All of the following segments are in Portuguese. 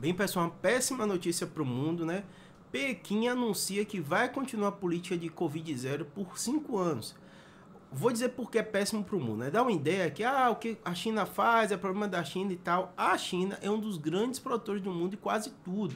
Bem, pessoal, uma péssima notícia para o mundo, né? Pequim anuncia que vai continuar a política de Covid zero por cinco anos. Vou dizer porque é péssimo para o mundo, né? Dá uma ideia que ah, o que a China faz é problema da China e tal. A China é um dos grandes produtores do mundo e quase tudo.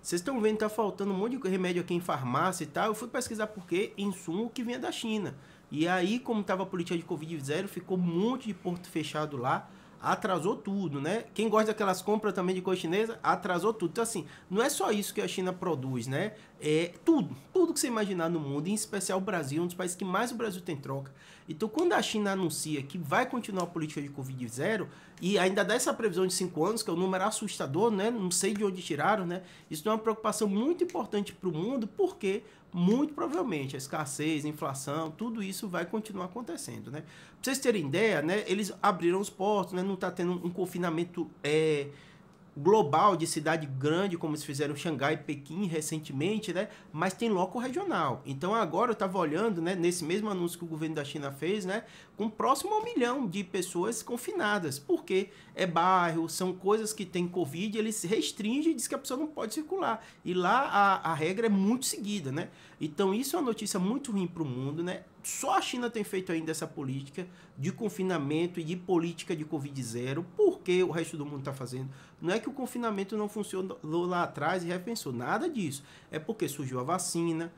Vocês estão vendo, tá faltando um monte de remédio aqui em farmácia e tal. Eu fui pesquisar porque insumo que vinha da China. E aí, como tava a política de Covid zero, ficou um monte de porto fechado lá atrasou tudo, né? Quem gosta daquelas compras também de cor chinesa, atrasou tudo. Então, assim, não é só isso que a China produz, né? É tudo, tudo que você imaginar no mundo, em especial o Brasil, é um dos países que mais o Brasil tem troca. Então, quando a China anuncia que vai continuar a política de Covid zero, e ainda dá essa previsão de cinco anos, que é um número assustador, né? Não sei de onde tiraram, né? Isso é uma preocupação muito importante para o mundo, porque muito provavelmente a escassez, a inflação, tudo isso vai continuar acontecendo, né? Pra vocês terem ideia, né? Eles abriram os portos, né? Não está tendo um confinamento. É global de cidade grande, como se fizeram Xangai e Pequim recentemente, né? Mas tem loco regional. Então agora eu estava olhando, né, nesse mesmo anúncio que o governo da China fez, né, com próximo a um milhão de pessoas confinadas, porque é bairro, são coisas que tem Covid, ele se restringe e diz que a pessoa não pode circular. E lá a, a regra é muito seguida, né? Então isso é uma notícia muito ruim para o mundo, né? só a China tem feito ainda essa política de confinamento e de política de Covid zero, porque o resto do mundo está fazendo. Não é que o confinamento não funcionou lá atrás e repensou, nada disso. É porque surgiu a vacina,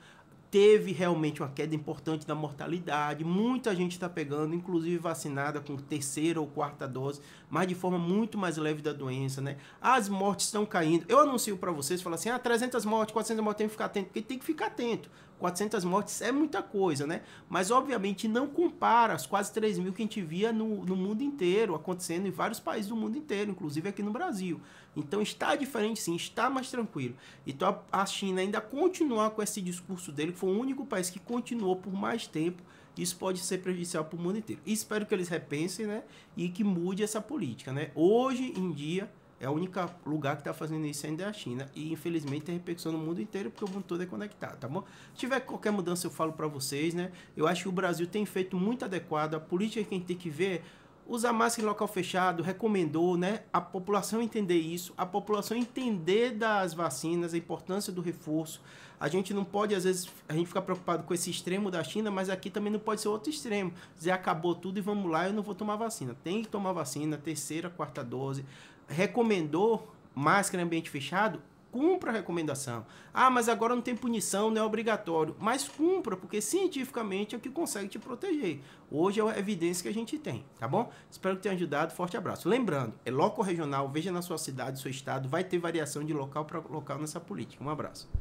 teve realmente uma queda importante da mortalidade, muita gente está pegando, inclusive vacinada com terceira ou quarta dose, mas de forma muito mais leve da doença, né? As mortes estão caindo. Eu anuncio para vocês, falo assim, ah, 300 mortes, 400 mortes, tem que ficar atento, porque tem que ficar atento 400 mortes é muita coisa, né? Mas obviamente não compara as quase 3 mil que a gente via no, no mundo inteiro, acontecendo em vários países do mundo inteiro, inclusive aqui no Brasil. Então está diferente sim, está mais tranquilo. Então a, a China ainda continuar com esse discurso dele, que foi o único país que continuou por mais tempo, isso pode ser prejudicial para o mundo inteiro. Espero que eles repensem, né? E que mude essa política, né? Hoje em dia é o único lugar que está fazendo isso ainda é a China. E infelizmente tem repercussão no mundo inteiro porque o mundo todo é conectado, tá bom? Se tiver qualquer mudança eu falo para vocês, né? Eu acho que o Brasil tem feito muito adequado. A política que a gente tem que ver usar máscara em local fechado, recomendou, né? A população entender isso, a população entender das vacinas, a importância do reforço. A gente não pode, às vezes, a gente fica preocupado com esse extremo da China, mas aqui também não pode ser outro extremo. Dizer acabou tudo e vamos lá, eu não vou tomar vacina. Tem que tomar vacina, terceira, quarta dose. Recomendou máscara em ambiente fechado? cumpra a recomendação. Ah, mas agora não tem punição, não é obrigatório. Mas cumpra, porque cientificamente é o que consegue te proteger. Hoje é a evidência que a gente tem, tá bom? Espero que tenha ajudado. Forte abraço. Lembrando, é local regional, veja na sua cidade, seu estado, vai ter variação de local para local nessa política. Um abraço.